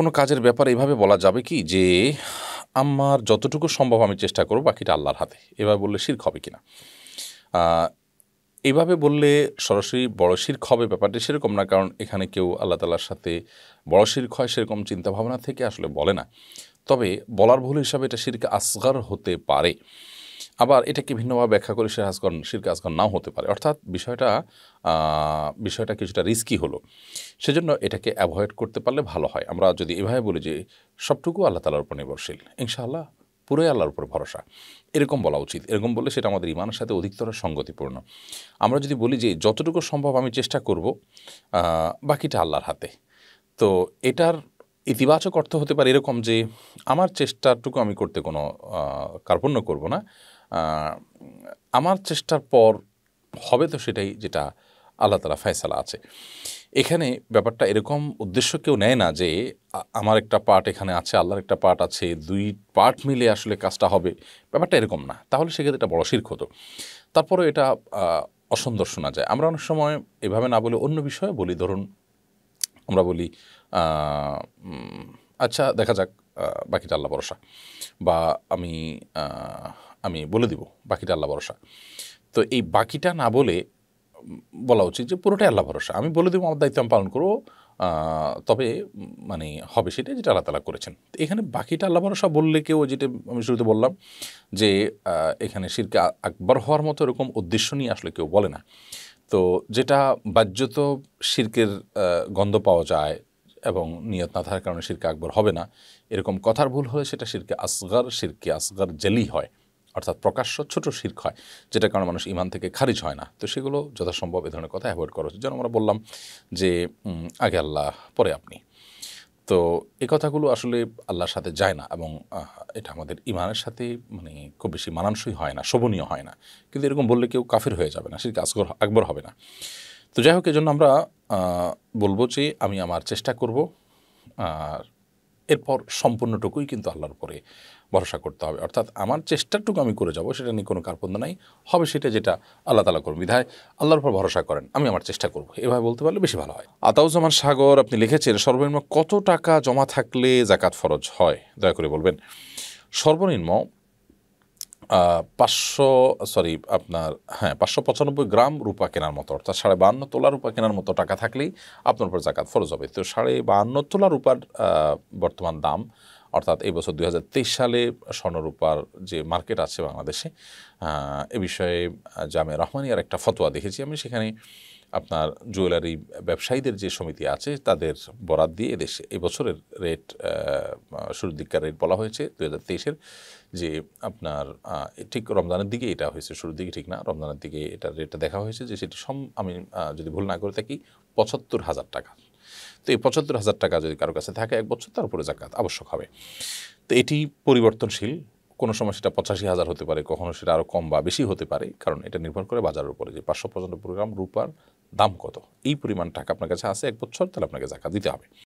কোনো কাজের ব্যাপারে এভাবে বলা যাবে কি যে আমার যতটুকু সম্ভব আমি চেষ্টা করব বাকিটা আল্লাহর হাতে এভাবে বললে শির্ক হবে কিনা এভাবে বললে সরাসরি বড় শির্ক হবে ব্যাপারটি সেরকম না কারণ এখানে কেউ আল্লাহ তালার সাথে বড় শির্ক হয় সেরকম চিন্তাভাবনা থেকে আসলে বলে না তবে বলার ভুল হিসাবে এটা শির্ক আসগার হতে পারে আবার এটাকে ভিন্নভাবে ব্যাখ্যা করে সে হাজগণ শির কাজগণ নাও হতে পারে অর্থাৎ বিষয়টা বিষয়টা কিছুটা রিস্কি হলো সেজন্য এটাকে অ্যাভয়েড করতে পারলে ভালো হয় আমরা যদি এভাবে বলি যে সবটুকু আল্লাহ তালার উপর নির্ভরশীল ইনশাআল্লাহ পুরোই আল্লাহর উপর ভরসা এরকম বলা উচিত এরকম বললে সেটা আমাদের ইমানের সাথে অধিকতর সঙ্গতিপূর্ণ আমরা যদি বলি যে যতটুকু সম্ভব আমি চেষ্টা করব বাকিটা আল্লাহর হাতে তো এটার ইতিবাচক অর্থ হতে পারে এরকম যে আমার চেষ্টাটুকু আমি করতে কোনো কার্পণ্য করব না আমার চেষ্টার পর হবে তো সেটাই যেটা আল্লাহ তালা ফয়সালা আছে এখানে ব্যাপারটা এরকম উদ্দেশ্য কেউ নেয় না যে আমার একটা পার্ট এখানে আছে আল্লাহর একটা পার্ট আছে দুই পার্ট মিলে আসলে কাজটা হবে ব্যাপারটা এরকম না তাহলে সেক্ষেত্রে এটা বড় শীর্ষ হতো তারপরে এটা অসুন্দর শোনা যায় আমরা অনেক সময় এভাবে না বলে অন্য বিষয়ে বলি ধরুন আমরা বলি আচ্ছা দেখা যাক বাকিটা আল্লাহ ভরসা বা আমি আমি বলে দিব বাকিটা আল্লাহ ভরসা তো এই বাকিটা না বলে বলা উচিত যে পুরোটাই আল্লাহ ভরসা আমি বলে দেবো আমার দায়িত্ব আমি পালন করবো তবে মানে হবে সেটা যেটা আল্লাহ তালা করেছেন এখানে বাকিটা আল্লাহ ভরসা বললে কেউ যেটা আমি শুরুতে বললাম যে এখানে শিরকে আকবর হওয়ার মতো এরকম উদ্দেশ্য নিয়ে আসলে কেউ বলে না তো যেটা বাহ্যত শিরকের গন্ধ পাওয়া যায় এবং নিয়ত না থাকার কারণে শিরকে আকবর হবে না এরকম কথার ভুল হলে সেটা শিরকে আসগার শিরকে আসগার জেলি হয় অর্থাৎ প্রকাশ্য ছোট শির্ক হয় যেটা কারণে মানুষ ইমান থেকে খারিজ হয় না তো সেগুলো যথাসম্ভব এ ধরনের কথা অ্যাভয়েড করা উচিত যেন আমরা বললাম যে আগে আল্লাহ পরে আপনি তো এ কথাগুলো আসলে আল্লাহর সাথে যায় না এবং এটা আমাদের ইমানের সাথে মানে খুব বেশি মানানসই হয় না শোভনীয় হয় না কিন্তু এরকম বললে কেউ কাফের হয়ে যাবে না সেটি আসগর আকবর হবে না তো যাই হোক এজন্য আমরা বলবো যে আমি আমার চেষ্টা করব আর এরপর সম্পূর্ণটুকুই কিন্তু আল্লাহর পরে ভরসা করতে হবে অর্থাৎ আমার চেষ্টাটুকু আমি করে যাব সেটা নিয়ে কোনো কার্পন্দ নাই হবে সেটা যেটা আল্লাহ তালা করুন বিধায় আল্লাহর উপর ভরসা করেন আমি আমার চেষ্টা করব এভাবে বলতে পারলে বেশি ভালো হয় আতাউজ্জামান সাগর আপনি লিখেছেন সর্বনিম্ন কত টাকা জমা থাকলে জাকাত ফরজ হয় দয়া করে বলবেন সর্বনিম্ন পাঁচশো সরি আপনার হ্যাঁ পাঁচশো পঁচানব্বই গ্রাম রূপা কেনার মতো অর্থাৎ সাড়ে বাহান্ন তোলা রূপা কেনার মতো টাকা থাকলেই আপনার উপর জাকাত ফরজ হবে তো সাড়ে বাহান্ন তোলা রূপার বর্তমান দাম অর্থাৎ এই বছর দুই সালে স্বর্ণরূপার যে মার্কেট আছে বাংলাদেশে এ বিষয়ে জামে রহমানিয়ার একটা ফতোয়া দেখেছি আমি সেখানে আপনার জুয়েলারি ব্যবসায়ীদের যে সমিতি আছে তাদের বরাদ দিয়ে এদেশে এবছরের রেট শুরুর দিককার রেট বলা হয়েছে দু হাজার তেইশের যে আপনার ঠিক রমজানের দিকে এটা হয়েছে শুরুর দিকে ঠিক না রমজানের দিকে এটা রেটটা দেখা হয়েছে যে সেটি সম আমি যদি ভুল না করে থাকি পঁচাত্তর হাজার টাকা তো এই পঁচাত্তর হাজার টাকা যদি কারো কাছে থাকে এক বছর তার উপরে জাকাত আবশ্যক হবে তো এটি পরিবর্তনশীল কোনো সময় সেটা পঁচাশি হাজার হতে পারে কখনো সেটা আরও কম বা বেশি হতে পারে কারণ এটা নির্ভর করে বাজারের উপরে যে পাঁচশো পর্যন্ত গ্রাম রূপার দাম কত এই পরিমাণ টাকা আপনার কাছে আছে এক বছর তাহলে আপনাকে জাকা দিতে হবে